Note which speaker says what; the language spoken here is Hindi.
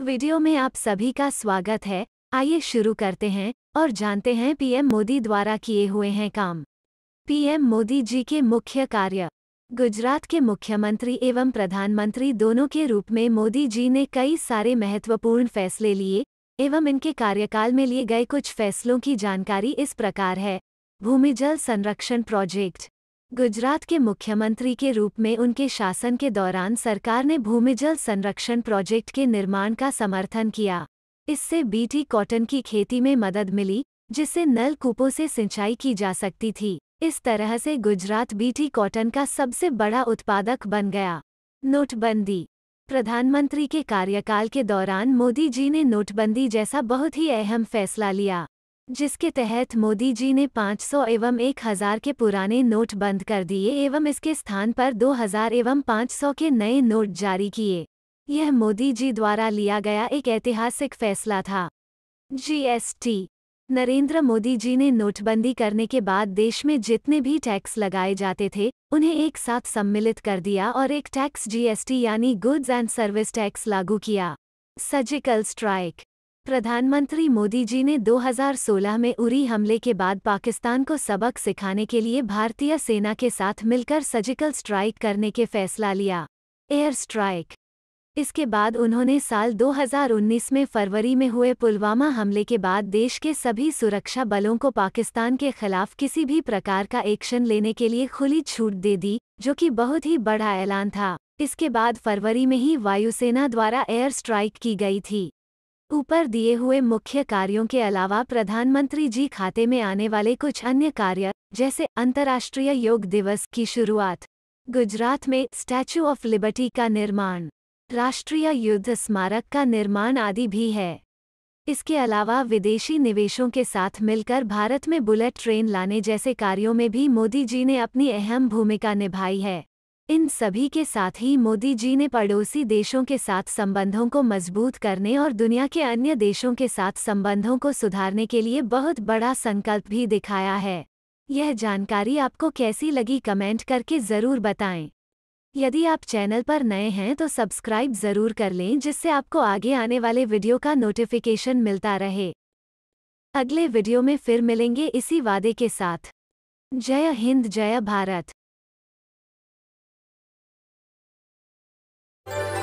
Speaker 1: वीडियो में आप सभी का स्वागत है आइए शुरू करते हैं और जानते हैं पीएम मोदी द्वारा किए हुए हैं काम पीएम मोदी जी के मुख्य कार्य गुजरात के मुख्यमंत्री एवं प्रधानमंत्री दोनों के रूप में मोदी जी ने कई सारे महत्वपूर्ण फैसले लिए एवं इनके कार्यकाल में लिए गए कुछ फैसलों की जानकारी इस प्रकार है भूमिजल संरक्षण प्रोजेक्ट गुजरात के मुख्यमंत्री के रूप में उनके शासन के दौरान सरकार ने भूमिजल संरक्षण प्रोजेक्ट के निर्माण का समर्थन किया इससे बीटी कॉटन की खेती में मदद मिली जिससे नलकूपों से सिंचाई की जा सकती थी इस तरह से गुजरात बीटी कॉटन का सबसे बड़ा उत्पादक बन गया नोटबंदी प्रधानमंत्री के कार्यकाल के दौरान मोदी जी ने नोटबंदी जैसा बहुत ही अहम फैसला लिया जिसके तहत मोदी जी ने 500 एवं 1000 के पुराने नोट बंद कर दिए एवं इसके स्थान पर 2000 एवं 500 के नए नोट जारी किए यह मोदी जी द्वारा लिया गया एक ऐतिहासिक फैसला था जीएसटी नरेंद्र मोदी जी ने नोटबंदी करने के बाद देश में जितने भी टैक्स लगाए जाते थे उन्हें एक साथ सम्मिलित कर दिया और एक टैक्स जीएसटी यानी गुड्स एंड सर्विस टैक्स लागू किया सर्जिकल स्ट्राइक प्रधानमंत्री मोदी जी ने 2016 में उरी हमले के बाद पाकिस्तान को सबक सिखाने के लिए भारतीय सेना के साथ मिलकर सर्जिकल स्ट्राइक करने के फैसला लिया एयर स्ट्राइक इसके बाद उन्होंने साल 2019 में फरवरी में हुए पुलवामा हमले के बाद देश के सभी सुरक्षा बलों को पाकिस्तान के खिलाफ किसी भी प्रकार का एक्शन लेने के लिए खुली छूट दे दी जो कि बहुत ही बड़ा ऐलान था इसके बाद फरवरी में ही वायुसेना द्वारा एयर स्ट्राइक की गई थी ऊपर दिए हुए मुख्य कार्यों के अलावा प्रधानमंत्री जी खाते में आने वाले कुछ अन्य कार्य जैसे अंतर्राष्ट्रीय योग दिवस की शुरुआत गुजरात में स्टैच्यू ऑफ लिबर्टी का निर्माण राष्ट्रीय युद्ध स्मारक का निर्माण आदि भी है इसके अलावा विदेशी निवेशों के साथ मिलकर भारत में बुलेट ट्रेन लाने जैसे कार्यों में भी मोदी जी ने अपनी अहम भूमिका निभाई है इन सभी के साथ ही मोदी जी ने पड़ोसी देशों के साथ संबंधों को मजबूत करने और दुनिया के अन्य देशों के साथ संबंधों को सुधारने के लिए बहुत बड़ा संकल्प भी दिखाया है यह जानकारी आपको कैसी लगी कमेंट करके ज़रूर बताएं यदि आप चैनल पर नए हैं तो सब्सक्राइब ज़रूर कर लें जिससे आपको आगे आने वाले वीडियो का नोटिफिकेशन मिलता रहे अगले वीडियो में फिर मिलेंगे इसी वादे के साथ जय हिंद जय भारत you